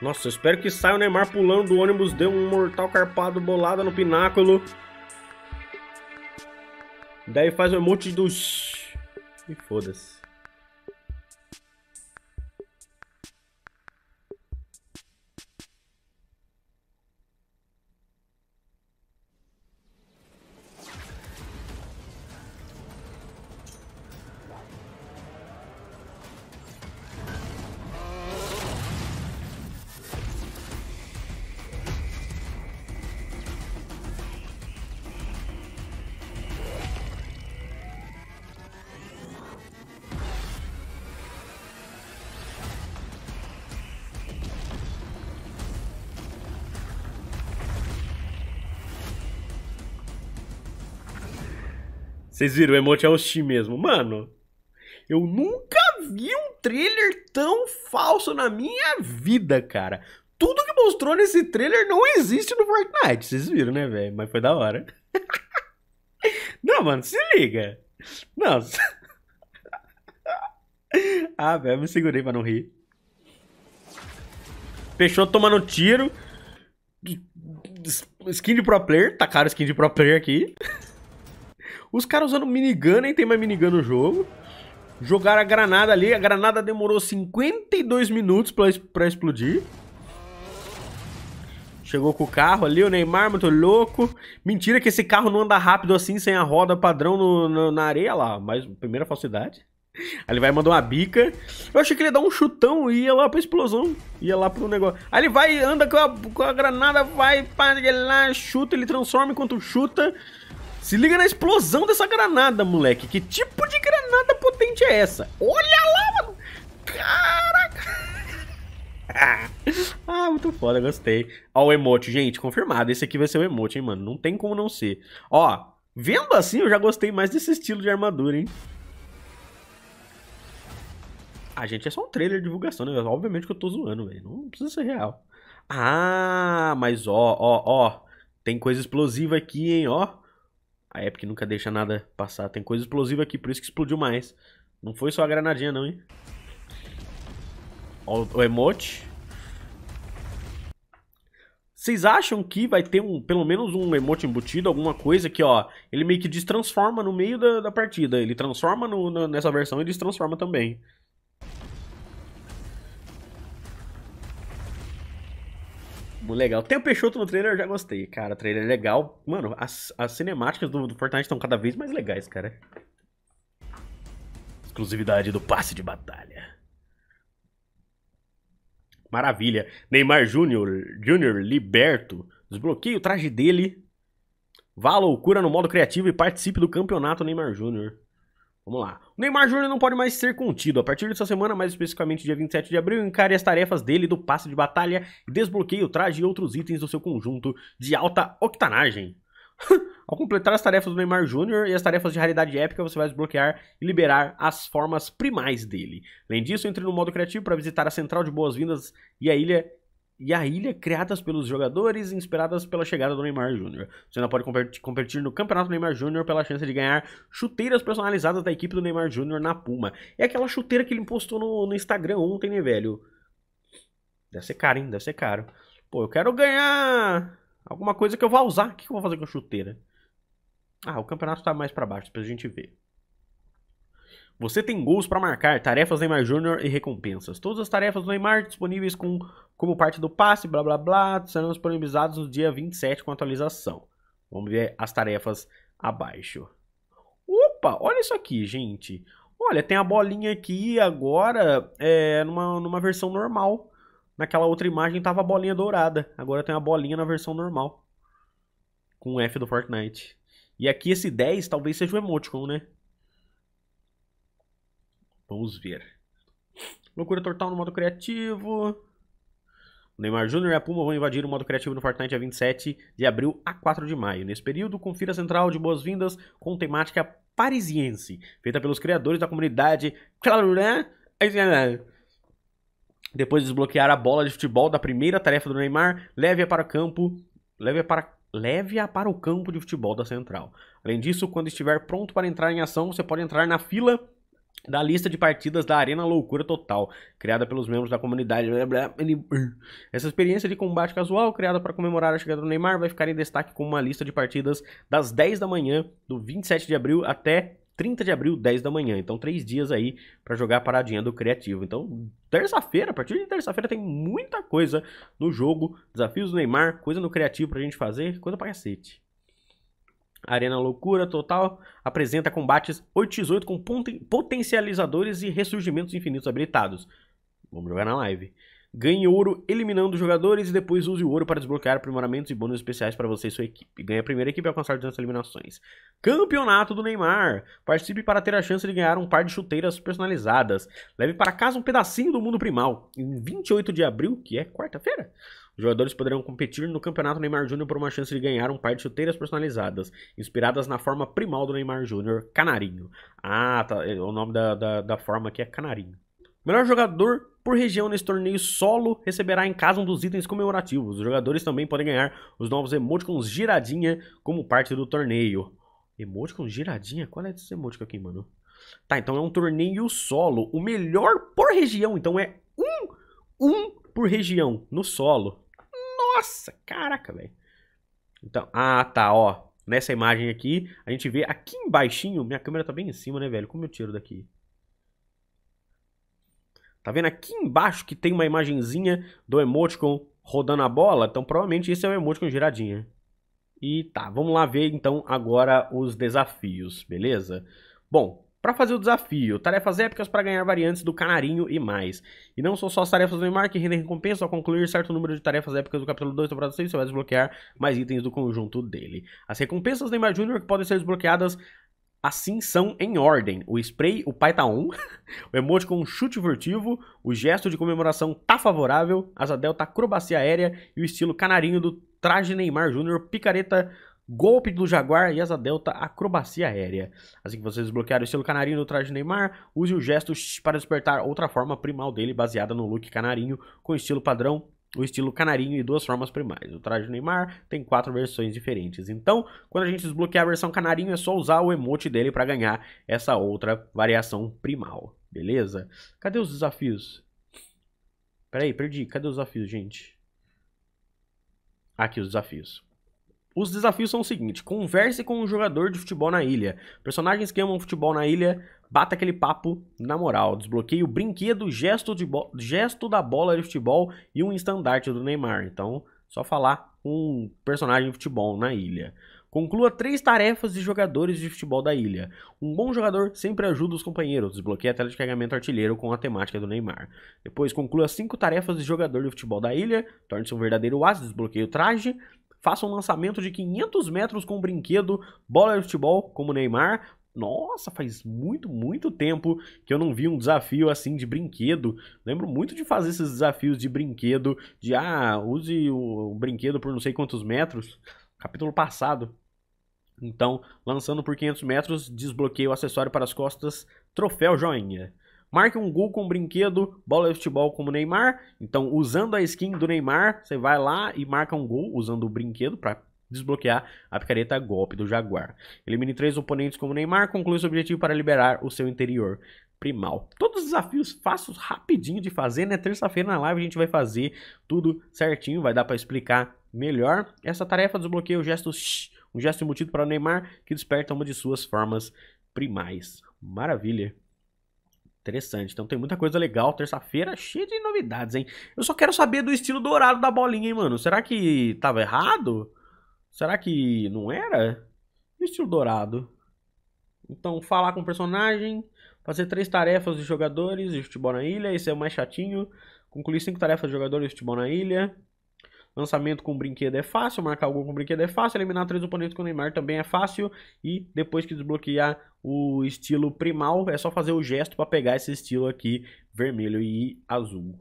Nossa, eu espero que saia o Neymar pulando do ônibus, deu um mortal carpado bolada no pináculo. Daí faz um emote dos. E foda-se. Vocês viram, o emote é Oxi mesmo. Mano, eu nunca vi um trailer tão falso na minha vida, cara. Tudo que mostrou nesse trailer não existe no Fortnite. Vocês viram, né, velho? Mas foi da hora. não, mano, se liga. Nossa. ah, velho, me segurei pra não rir. Peixoto tomando tiro. Skin de pro player. Tá caro skin de pro player aqui. Os caras usando minigun, nem tem mais minigun no jogo. Jogaram a granada ali. A granada demorou 52 minutos pra, pra explodir. Chegou com o carro ali, o Neymar muito louco. Mentira que esse carro não anda rápido assim, sem a roda padrão no, no, na areia lá. Mas primeira falsidade. Aí ele vai e manda uma bica. Eu achei que ele ia dar um chutão e ia lá pra explosão. Ia lá pro negócio. Aí ele vai, anda com a, com a granada, vai, para ele lá, chuta, ele transforma enquanto chuta. Se liga na explosão dessa granada, moleque. Que tipo de granada potente é essa? Olha lá, mano. Caraca. ah, muito foda, gostei. Ó o emote, gente, confirmado. Esse aqui vai ser o emote, hein, mano. Não tem como não ser. Ó, vendo assim, eu já gostei mais desse estilo de armadura, hein. Ah, gente, é só um trailer de divulgação, né? Obviamente que eu tô zoando, velho. Não precisa ser real. Ah, mas ó, ó, ó. Tem coisa explosiva aqui, hein, ó. A Epic nunca deixa nada passar. Tem coisa explosiva aqui, por isso que explodiu mais. Não foi só a granadinha, não, hein? Ó, o emote. Vocês acham que vai ter um, pelo menos um emote embutido, alguma coisa que, ó, ele meio que destransforma no meio da, da partida. Ele transforma no, no, nessa versão e destransforma também. Legal. Tem o Peixoto no trailer, eu já gostei, cara. O trailer é legal. Mano, as, as cinemáticas do, do Fortnite estão cada vez mais legais, cara. Exclusividade do passe de batalha. Maravilha. Neymar Júnior, Júnior liberto. Desbloqueie o traje dele. Vá à loucura no modo criativo e participe do campeonato Neymar Júnior. Vamos lá. O Neymar Júnior não pode mais ser contido. A partir dessa semana, mais especificamente dia 27 de abril, encare as tarefas dele do passe de batalha e desbloqueie o traje e outros itens do seu conjunto de alta octanagem. Ao completar as tarefas do Neymar Júnior e as tarefas de raridade épica, você vai desbloquear e liberar as formas primais dele. Além disso, entre no modo criativo para visitar a Central de Boas-Vindas e a Ilha e a ilha é criadas pelos jogadores inspiradas pela chegada do Neymar Jr. Você ainda pode competir no Campeonato Neymar Jr. pela chance de ganhar chuteiras personalizadas da equipe do Neymar Jr. na Puma. É aquela chuteira que ele postou no, no Instagram ontem, né, velho? Deve ser caro, hein? Deve ser caro. Pô, eu quero ganhar alguma coisa que eu vou usar. O que eu vou fazer com a chuteira? Ah, o campeonato tá mais para baixo, depois a gente ver você tem gols para marcar, tarefas Neymar Júnior e recompensas. Todas as tarefas do Neymar disponíveis com, como parte do passe, blá blá blá, serão disponibilizadas no dia 27 com atualização. Vamos ver as tarefas abaixo. Opa, olha isso aqui, gente. Olha, tem a bolinha aqui agora é, numa, numa versão normal. Naquela outra imagem tava a bolinha dourada. Agora tem a bolinha na versão normal. Com o F do Fortnite. E aqui esse 10 talvez seja o emoticon, né? Vamos ver. Loucura total no modo criativo. O Neymar Júnior e a Puma vão invadir o modo criativo no Fortnite a 27 de abril a 4 de maio. Nesse período, confira a central de boas-vindas com temática parisiense, feita pelos criadores da comunidade depois de desbloquear a bola de futebol da primeira tarefa do Neymar, leve-a para campo, leve-a para leve-a para o campo de futebol da central. Além disso, quando estiver pronto para entrar em ação, você pode entrar na fila da lista de partidas da Arena Loucura Total, criada pelos membros da comunidade. Essa experiência de combate casual, criada para comemorar a chegada do Neymar, vai ficar em destaque com uma lista de partidas das 10 da manhã, do 27 de abril até 30 de abril, 10 da manhã. Então, três dias aí para jogar a paradinha do Criativo. Então, terça-feira, a partir de terça-feira, tem muita coisa no jogo. Desafios do Neymar, coisa no Criativo pra gente fazer, coisa pra cacete. Arena Loucura Total apresenta combates 8x8 com potencializadores e ressurgimentos infinitos habilitados. Vamos jogar na live. Ganhe ouro eliminando jogadores e depois use o ouro para desbloquear aprimoramentos e bônus especiais para você e sua equipe. Ganhe a primeira equipe a alcançar 200 eliminações. Campeonato do Neymar. Participe para ter a chance de ganhar um par de chuteiras personalizadas. Leve para casa um pedacinho do mundo primal em 28 de abril, que é quarta-feira. Os jogadores poderão competir no Campeonato Neymar Júnior por uma chance de ganhar um par de chuteiras personalizadas, inspiradas na forma primal do Neymar Júnior, Canarinho. Ah, tá, é, o nome da, da, da forma aqui é Canarinho. Melhor jogador por região nesse torneio solo receberá em casa um dos itens comemorativos. Os jogadores também podem ganhar os novos emoticons giradinha como parte do torneio. Emoticon giradinha? Qual é esse emoticon aqui, mano? Tá, então é um torneio solo. O melhor por região, então é um, um por região no solo. Nossa, caraca, velho. Então, ah, tá, ó. Nessa imagem aqui, a gente vê aqui embaixinho, minha câmera tá bem em cima, né, velho? Como eu tiro daqui? Tá vendo aqui embaixo que tem uma imagenzinha do emoticon rodando a bola? Então, provavelmente esse é o emoticon giradinha. E tá, vamos lá ver então agora os desafios, beleza? Bom, para fazer o desafio, tarefas épicas para ganhar variantes do canarinho e mais. E não são só as tarefas do Neymar que rendem recompensa ao concluir certo número de tarefas épicas do capítulo 2 temporada 6, você vai desbloquear mais itens do conjunto dele. As recompensas do Neymar Jr. que podem ser desbloqueadas assim são em ordem. O spray, o pai tá on, o emoji com um chute furtivo, o gesto de comemoração tá favorável, asa delta acrobacia aérea e o estilo canarinho do traje Neymar Jr., picareta Golpe do Jaguar e Asa Delta Acrobacia Aérea. Assim que você desbloquear o estilo canarinho do traje Neymar, use o gesto para despertar outra forma primal dele baseada no look canarinho com estilo padrão o estilo canarinho e duas formas primais. O traje Neymar tem quatro versões diferentes. Então, quando a gente desbloquear a versão canarinho, é só usar o emote dele para ganhar essa outra variação primal. Beleza? Cadê os desafios? Peraí, perdi. Cadê os desafios, gente? Aqui os desafios. Os desafios são o seguinte: converse com um jogador de futebol na ilha. Personagens que amam futebol na ilha, bata aquele papo na moral. Desbloqueie o brinquedo, gesto, de gesto da bola de futebol e um estandarte do Neymar. Então, só falar um personagem de futebol na ilha. Conclua três tarefas de jogadores de futebol da ilha. Um bom jogador sempre ajuda os companheiros, desbloqueia a tela de carregamento artilheiro com a temática do Neymar. Depois conclua cinco tarefas de jogador de futebol da ilha, torne-se um verdadeiro as, desbloqueia o traje, faça um lançamento de 500 metros com o brinquedo, bola de futebol como Neymar. Nossa, faz muito, muito tempo que eu não vi um desafio assim de brinquedo. Lembro muito de fazer esses desafios de brinquedo, de ah, use o, o brinquedo por não sei quantos metros. Capítulo passado. Então, lançando por 500 metros, desbloqueio o acessório para as costas, troféu joinha. Marque um gol com um brinquedo, bola de futebol como Neymar. Então, usando a skin do Neymar, você vai lá e marca um gol usando o brinquedo para desbloquear a picareta golpe do Jaguar. Elimine três oponentes como Neymar, conclui seu objetivo para liberar o seu interior primal. Todos os desafios fáceis, rapidinho de fazer, né? Terça-feira na live a gente vai fazer tudo certinho, vai dar para explicar melhor. Essa tarefa desbloqueia o gesto shh, um gesto embutido para o Neymar que desperta uma de suas formas primais. Maravilha. Interessante. Então tem muita coisa legal. Terça-feira cheia de novidades, hein? Eu só quero saber do estilo dourado da bolinha, hein, mano? Será que tava errado? Será que não era? estilo dourado? Então, falar com o personagem, fazer três tarefas de jogadores e futebol na ilha, esse é o mais chatinho. Concluir cinco tarefas de jogadores e futebol na ilha. Lançamento com brinquedo é fácil, marcar o gol com brinquedo é fácil, eliminar três oponentes com o Neymar também é fácil. E depois que desbloquear o estilo primal, é só fazer o gesto para pegar esse estilo aqui, vermelho e azul.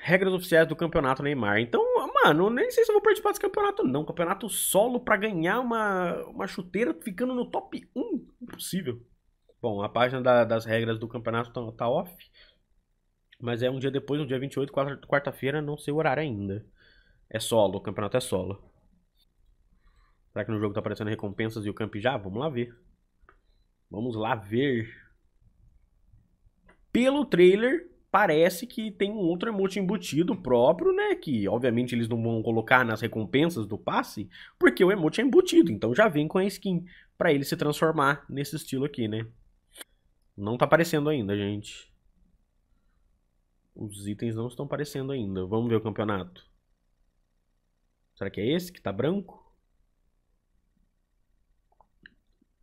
Regras oficiais do campeonato Neymar. Então, mano, nem sei se eu vou participar desse campeonato, não. Campeonato solo para ganhar uma, uma chuteira ficando no top 1. Impossível. Bom, a página da, das regras do campeonato tá, tá off. Mas é um dia depois, no dia 28, quarta-feira, não sei o horário ainda. É solo, o campeonato é solo. Será que no jogo tá aparecendo recompensas e o camp já? Vamos lá ver. Vamos lá ver. Pelo trailer, parece que tem um outro emote embutido próprio, né? Que obviamente eles não vão colocar nas recompensas do passe, porque o emote é embutido, então já vem com a skin para ele se transformar nesse estilo aqui, né? Não tá aparecendo ainda, gente. Os itens não estão aparecendo ainda. Vamos ver o campeonato. Será que é esse que tá branco?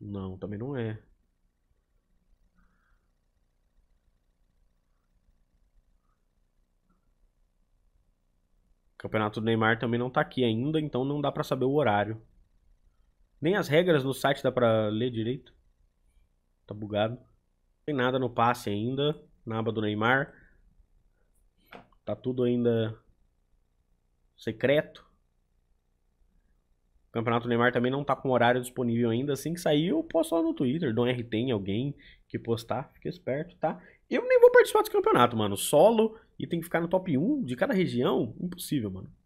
Não, também não é. O campeonato do Neymar também não tá aqui ainda, então não dá para saber o horário. Nem as regras no site dá para ler direito. Tá bugado. Não tem nada no passe ainda, na aba do Neymar. Tá tudo ainda secreto. O Campeonato Neymar também não tá com horário disponível ainda. Assim que sair, eu posto lá no Twitter. Dom R tem alguém que postar. Fica esperto, tá? Eu nem vou participar do campeonato, mano. Solo e tem que ficar no top 1 de cada região. Impossível, mano.